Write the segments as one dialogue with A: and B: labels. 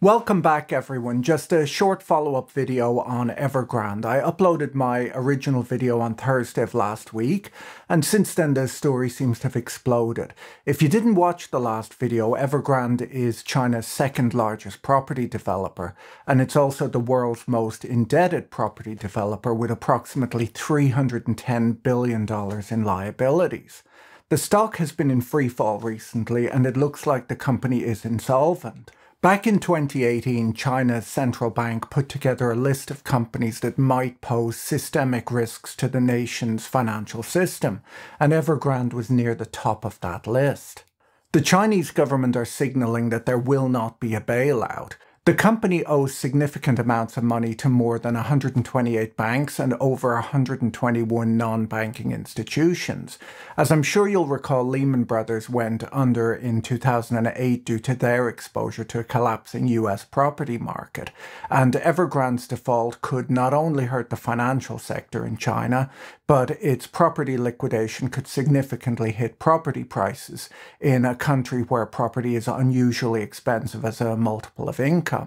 A: Welcome back everyone, just a short follow-up video on Evergrande. I uploaded my original video on Thursday of last week, and since then the story seems to have exploded. If you didn't watch the last video, Evergrande is China's second largest property developer, and it's also the world's most indebted property developer with approximately $310 billion in liabilities. The stock has been in free fall recently, and it looks like the company is insolvent. Back in 2018, China's central bank put together a list of companies that might pose systemic risks to the nation's financial system, and Evergrande was near the top of that list. The Chinese government are signalling that there will not be a bailout, the company owes significant amounts of money to more than 128 banks and over 121 non banking institutions. As I'm sure you'll recall, Lehman Brothers went under in 2008 due to their exposure to a collapsing US property market. And Evergrande's default could not only hurt the financial sector in China, but its property liquidation could significantly hit property prices in a country where property is unusually expensive as a multiple of income.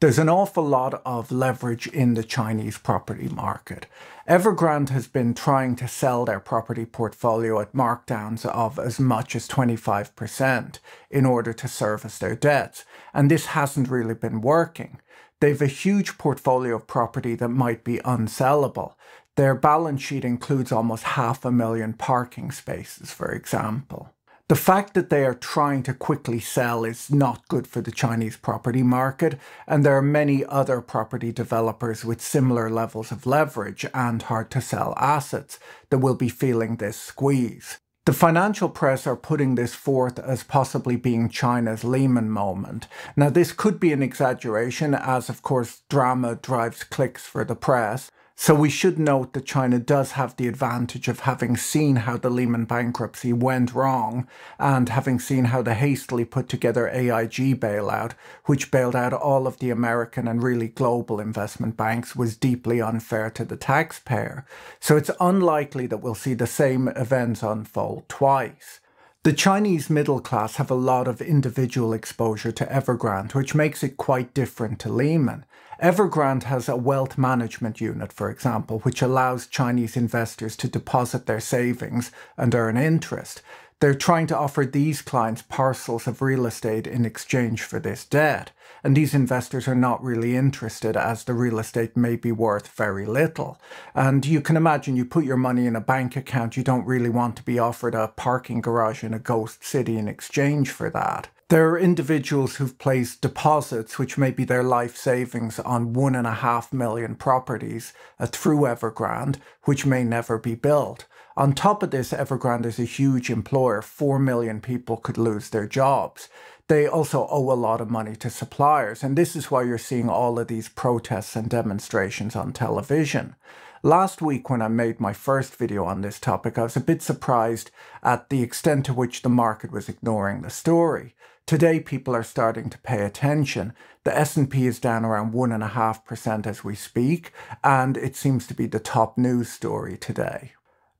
A: There's an awful lot of leverage in the Chinese property market. Evergrande has been trying to sell their property portfolio at markdowns of as much as 25% in order to service their debts, and this hasn't really been working. They've a huge portfolio of property that might be unsellable. Their balance sheet includes almost half a million parking spaces, for example. The fact that they are trying to quickly sell is not good for the Chinese property market, and there are many other property developers with similar levels of leverage and hard to sell assets that will be feeling this squeeze. The financial press are putting this forth as possibly being China's Lehman moment. Now, this could be an exaggeration, as of course drama drives clicks for the press, so we should note that China does have the advantage of having seen how the Lehman bankruptcy went wrong and having seen how the hastily put together AIG bailout, which bailed out all of the American and really global investment banks, was deeply unfair to the taxpayer. So it's unlikely that we'll see the same events unfold twice. The Chinese middle class have a lot of individual exposure to Evergrande, which makes it quite different to Lehman. Evergrande has a wealth management unit, for example, which allows Chinese investors to deposit their savings and earn interest. They're trying to offer these clients parcels of real estate in exchange for this debt. And these investors are not really interested as the real estate may be worth very little. And you can imagine you put your money in a bank account, you don't really want to be offered a parking garage in a ghost city in exchange for that. There are individuals who've placed deposits, which may be their life savings, on one and a half million properties uh, through Evergrande, which may never be built. On top of this, Evergrande is a huge employer. Four million people could lose their jobs. They also owe a lot of money to suppliers, and this is why you're seeing all of these protests and demonstrations on television. Last week, when I made my first video on this topic, I was a bit surprised at the extent to which the market was ignoring the story. Today, people are starting to pay attention. The S&P is down around 1.5% as we speak, and it seems to be the top news story today.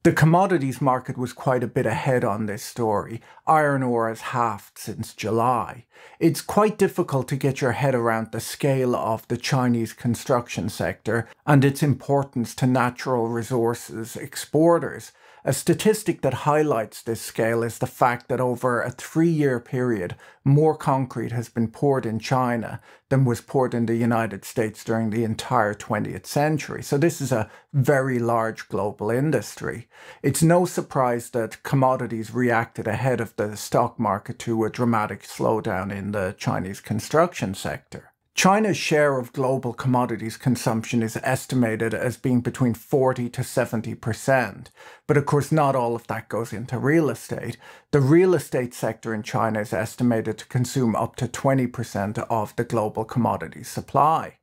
A: The commodities market was quite a bit ahead on this story. Iron ore has halved since July. It's quite difficult to get your head around the scale of the Chinese construction sector and its importance to natural resources exporters. A statistic that highlights this scale is the fact that over a three year period, more concrete has been poured in China than was poured in the United States during the entire 20th century. So, this is a very large global industry. It's no surprise that commodities reacted ahead of the stock market to a dramatic slowdown in the Chinese construction sector. China's share of global commodities consumption is estimated as being between 40 to 70%. But of course, not all of that goes into real estate. The real estate sector in China is estimated to consume up to 20% of the global commodity supply.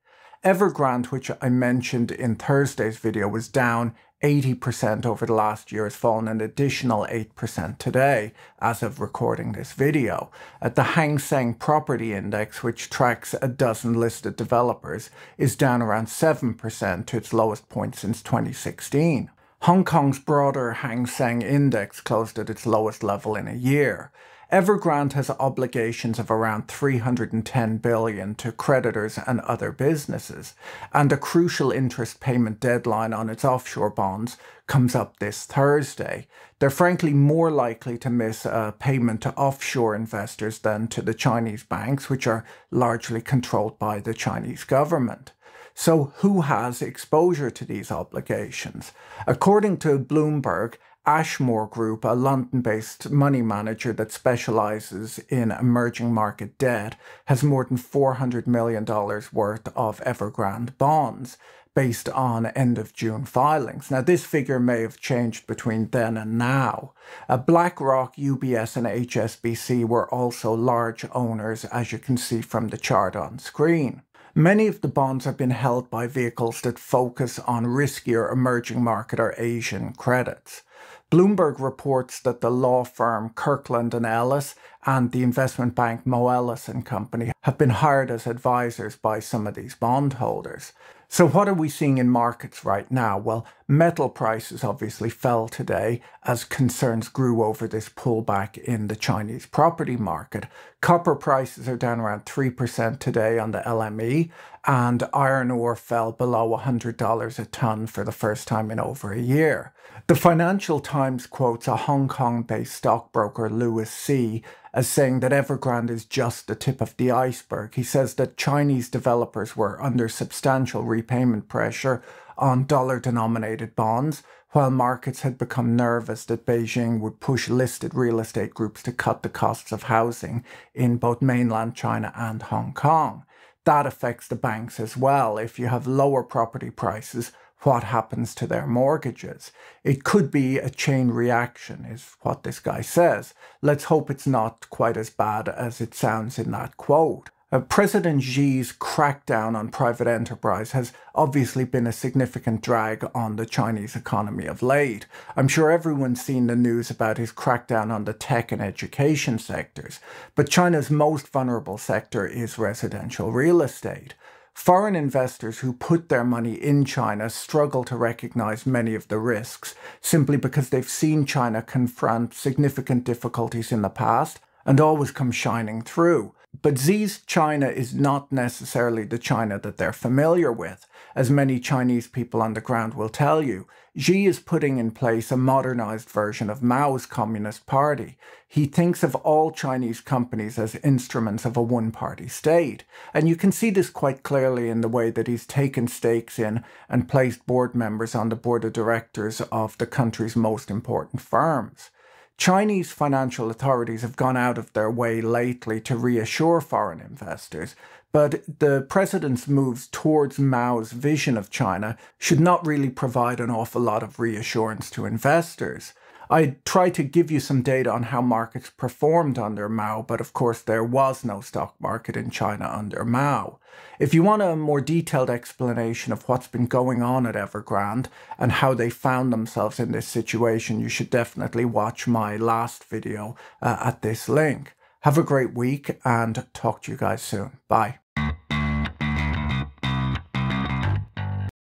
A: Evergrande, which I mentioned in Thursday's video, was down 80% over the last year has fallen an additional 8% today as of recording this video. At the Hang Seng Property Index, which tracks a dozen listed developers, is down around 7% to its lowest point since 2016. Hong Kong's broader Hang Seng Index closed at its lowest level in a year. Evergrande has obligations of around 310 billion to creditors and other businesses, and a crucial interest payment deadline on its offshore bonds comes up this Thursday. They're frankly more likely to miss a payment to offshore investors than to the Chinese banks, which are largely controlled by the Chinese government. So, who has exposure to these obligations? According to Bloomberg, Ashmore Group, a London based money manager that specializes in emerging market debt, has more than $400 million worth of Evergrande bonds based on end of June filings. Now, this figure may have changed between then and now. Uh, BlackRock, UBS, and HSBC were also large owners, as you can see from the chart on screen. Many of the bonds have been held by vehicles that focus on riskier emerging market or Asian credits. Bloomberg reports that the law firm Kirkland and Ellis and the investment bank Moelis and Company have been hired as advisors by some of these bondholders. So, what are we seeing in markets right now? Well, metal prices obviously fell today as concerns grew over this pullback in the Chinese property market. Copper prices are down around 3% today on the LME, and iron ore fell below $100 a tonne for the first time in over a year. The Financial Times quotes a Hong Kong based stockbroker, Louis C., as saying that Evergrande is just the tip of the iceberg. He says that Chinese developers were under substantial repayment pressure on dollar denominated bonds, while markets had become nervous that Beijing would push listed real estate groups to cut the costs of housing in both mainland China and Hong Kong that affects the banks as well. If you have lower property prices, what happens to their mortgages? It could be a chain reaction, is what this guy says. Let's hope it's not quite as bad as it sounds in that quote. Uh, President Xi's crackdown on private enterprise has obviously been a significant drag on the Chinese economy of late. I'm sure everyone's seen the news about his crackdown on the tech and education sectors, but China's most vulnerable sector is residential real estate. Foreign investors who put their money in China struggle to recognize many of the risks simply because they've seen China confront significant difficulties in the past and always come shining through. But Xi's China is not necessarily the China that they're familiar with. As many Chinese people on the ground will tell you, Xi is putting in place a modernized version of Mao's Communist Party. He thinks of all Chinese companies as instruments of a one party state. And you can see this quite clearly in the way that he's taken stakes in and placed board members on the board of directors of the country's most important firms. Chinese financial authorities have gone out of their way lately to reassure foreign investors, but the president's moves towards Mao's vision of China should not really provide an awful lot of reassurance to investors. I tried to give you some data on how markets performed under Mao, but of course there was no stock market in China under Mao. If you want a more detailed explanation of what's been going on at Evergrande and how they found themselves in this situation, you should definitely watch my last video uh, at this link. Have a great week and talk to you guys soon. Bye.